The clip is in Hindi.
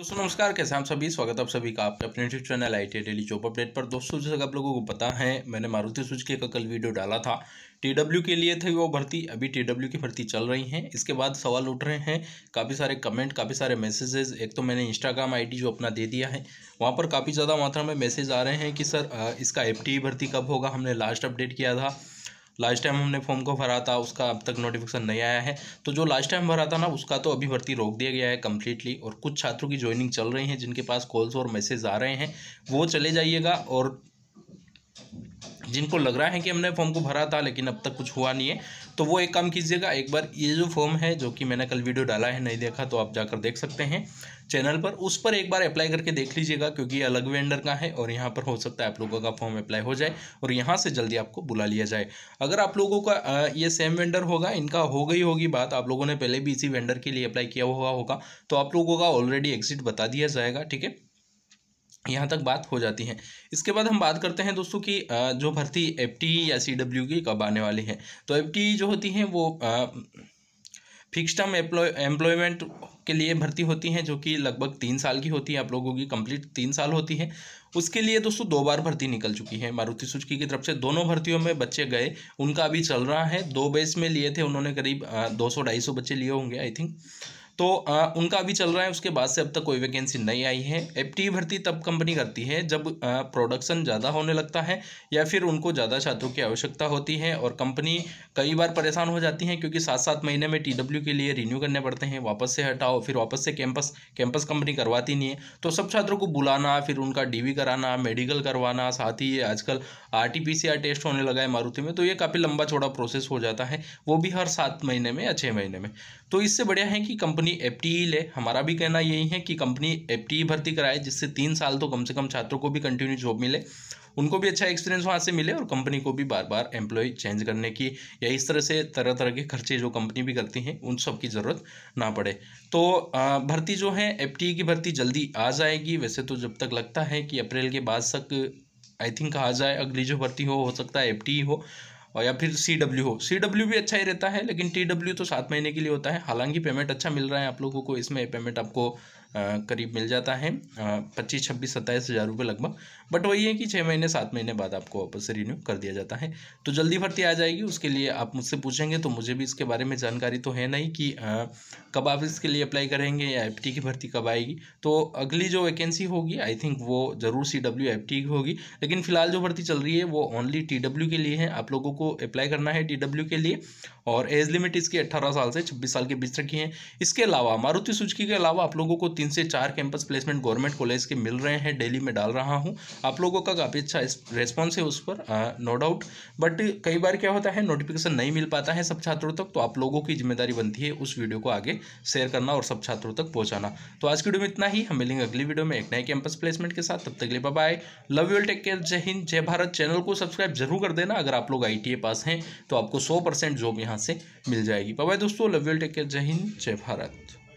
दोस्तों नमस्कार कैसे हम सभी स्वागत है आप सभी का आपके अपने YouTube channel I T daily job update पर दोस्तों जैसे आप लोगों को पता है मैंने मारुति सुजुकी का कल वीडियो डाला था टी डब्ल्यू के लिए थी वो भर्ती अभी टी डब्ल्यू की भर्ती चल रही है इसके बाद सवाल उठ रहे हैं काफ़ी सारे कमेंट काफ़ी सारे मैसेजेस एक तो मैंने इंस्टाग्राम आई जो अपना दे दिया है वहाँ पर काफ़ी ज़्यादा मात्रा में मैसेज आ रहे हैं कि सर इसका एफ भर्ती कब होगा हमने लास्ट अपडेट किया था लास्ट टाइम हमने फॉर्म को भरा था उसका अब तक नोटिफिकेशन नहीं आया है तो जो लास्ट टाइम भरा था ना उसका तो अभी भर्ती रोक दिया गया है कम्प्लीटली और कुछ छात्रों की ज्वाइनिंग चल रही है जिनके पास कॉल्स और मैसेज आ रहे हैं वो चले जाइएगा और जिनको लग रहा है कि हमने फॉर्म को भरा था लेकिन अब तक कुछ हुआ नहीं है तो वो एक काम कीजिएगा एक बार ये जो फॉर्म है जो कि मैंने कल वीडियो डाला है नहीं देखा तो आप जाकर देख सकते हैं चैनल पर उस पर एक बार अप्लाई करके देख लीजिएगा क्योंकि ये अलग वेंडर का है और यहाँ पर हो सकता है आप लोगों का फॉर्म अप्लाई हो जाए और यहाँ से जल्दी आपको बुला लिया जाए अगर आप लोगों का ये सेम वेंडर होगा इनका हो गई होगी बात आप लोगों ने पहले भी इसी वेंडर के लिए अप्लाई किया हुआ होगा तो आप लोगों का ऑलरेडी एग्जिट बता दिया जाएगा ठीक है यहाँ तक बात हो जाती है इसके बाद हम बात करते हैं दोस्तों की जो भर्ती एफ e या सी की e कब आने वाली है तो एफ e जो होती है वो फिक्स टर्म एम्प्लॉयमेंट के लिए भर्ती होती हैं जो कि लगभग तीन साल की होती है आप लोगों की कंप्लीट तीन साल होती है उसके लिए दोस्तों दो बार भर्ती निकल चुकी है मारुति सुचकी की तरफ से दोनों भर्तियों में बच्चे गए उनका अभी चल रहा है दो बेस में लिए थे उन्होंने करीब दो सौ ढाई सौ बच्चे लिए होंगे आई थिंक तो आ, उनका अभी चल रहा है उसके बाद से अब तक कोई वैकेंसी नहीं आई है एफ भर्ती तब कंपनी करती है जब प्रोडक्शन ज़्यादा होने लगता है या फिर उनको ज़्यादा छात्रों की आवश्यकता होती है और कंपनी कई बार परेशान हो जाती है क्योंकि सात सात महीने में टी के लिए रिन्यू करने पड़ते हैं वापस से हटाओ फिर वापस से कैंपस कैंपस कंपनी करवाती नहीं है तो सब छात्रों को बुलाना फिर उनका डी कराना मेडिकल करवाना साथ ही ये आजकल आर टेस्ट होने लगा है मारुति में तो ये काफ़ी लंबा चौड़ा प्रोसेस हो जाता है वो भी हर सात महीने में या छः महीने में तो इससे बढ़िया है कि कंपनी कंपनी एफ ले हमारा भी कहना यही है कि कंपनी एफ भर्ती कराए जिससे तीन साल तो कम से कम छात्रों को भी कंटिन्यू जॉब मिले उनको भी अच्छा एक्सपीरियंस वहाँ से मिले और कंपनी को भी बार बार एम्प्लॉय चेंज करने की या इस तरह से तरह तरह के खर्चे जो कंपनी भी करती हैं उन सब की ज़रूरत ना पड़े तो भर्ती जो है एफ की भर्ती जल्दी आ जाएगी वैसे तो जब तक लगता है कि अप्रैल के बाद तक आई थिंक आ जाए अगली जो भर्ती हो हो सकता है एफ हो और या फिर सी डब्ल्यू हो सी डब्ल्यू भी अच्छा ही रहता है लेकिन टी डब्ल्यू तो सात महीने के लिए होता है हालांकि पेमेंट अच्छा मिल रहा है आप लोगों को इसमें पेमेंट आपको करीब मिल जाता है पच्चीस छब्बीस सत्ताईस हज़ार रुपये लगभग बट वही है कि छः महीने सात महीने बाद आपको वापस से रिन्यू कर दिया जाता है तो जल्दी भर्ती आ जाएगी उसके लिए आप मुझसे पूछेंगे तो मुझे भी इसके बारे में जानकारी तो है नहीं कि कब आप इसके लिए अप्लाई करेंगे या एफ की भर्ती कब आएगी तो अगली जो वैकेंसी होगी आई थिंक वो ज़रूर सी डब्ल्यू एफ टी की होगी लेकिन फिलहाल जो भर्ती चल रही है वो ओनली टी डब्ल्यू के लिए है आप लोगों को अप्लाई करना है टी डब्ल्यू के लिए और एज लिमिट इसकी अट्ठारह साल से छब्बीस साल के बीच तक की है इसके अलावा मारुति सुजुकी के अलावा आप लोगों को तीन से चार कैंपस प्लेसमेंट गवर्नमेंट कॉलेज के मिल रहे हैं डेली में डाल रहा हूँ आप लोगों का काफ़ी अच्छा रेस्पॉन्स है उस पर नो डाउट बट कई बार क्या होता है नोटिफिकेशन नहीं मिल पाता है सब छात्रों तक तो आप लोगों की जिम्मेदारी बनती है उस वीडियो को आगे शेयर करना और सब छात्रों तक पहुँचाना तो आज की वीडियो में इतना ही हम मिलेंगे अगली वीडियो में एक नए कैंपस प्लेसमेंट के साथ तब तक लिए bye love you'll take care जय हिंद जय भारत चैनल को सब्सक्राइब जरूर कर देना अगर आप लोग आई पास हैं तो आपको सौ परसेंट जॉब यहाँ से मिल जाएगी बाबा दोस्तों लव यूल टेक केयर जय हिंद जय भारत